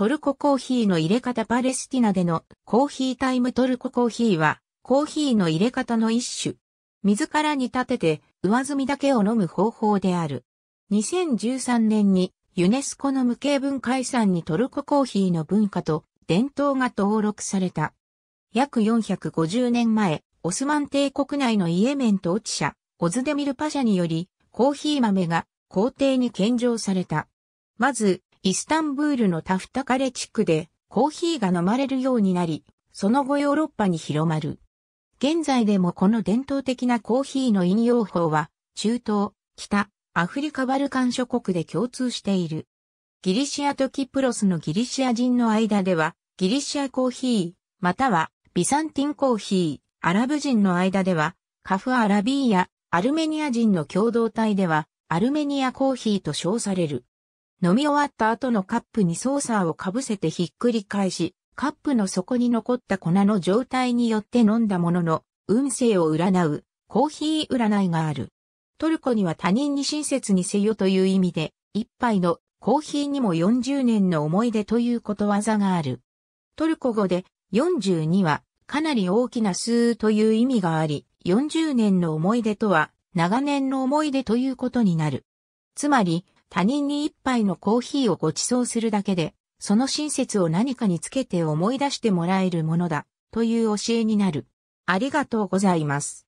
トルココーヒーの入れ方パレスティナでのコーヒータイムトルココーヒーはコーヒーの入れ方の一種。水から煮立てて上澄みだけを飲む方法である。2013年にユネスコの無形文化遺産にトルココーヒーの文化と伝統が登録された。約450年前、オスマン帝国内のイエメン統治者、オズデミルパシャにより、コーヒー豆が皇帝に献上された。まず、イスタンブールのタフタカレ地区でコーヒーが飲まれるようになり、その後ヨーロッパに広まる。現在でもこの伝統的なコーヒーの飲用法は、中東、北、アフリカバルカン諸国で共通している。ギリシアとキプロスのギリシア人の間では、ギリシアコーヒー、またはビサンティンコーヒー、アラブ人の間では、カフアラビーやアルメニア人の共同体では、アルメニアコーヒーと称される。飲み終わった後のカップにソーサーをかぶせてひっくり返し、カップの底に残った粉の状態によって飲んだものの、運勢を占う、コーヒー占いがある。トルコには他人に親切にせよという意味で、一杯のコーヒーにも40年の思い出ということわざがある。トルコ語で42はかなり大きな数という意味があり、40年の思い出とは長年の思い出ということになる。つまり、他人に一杯のコーヒーをご馳走するだけで、その親切を何かにつけて思い出してもらえるものだ、という教えになる。ありがとうございます。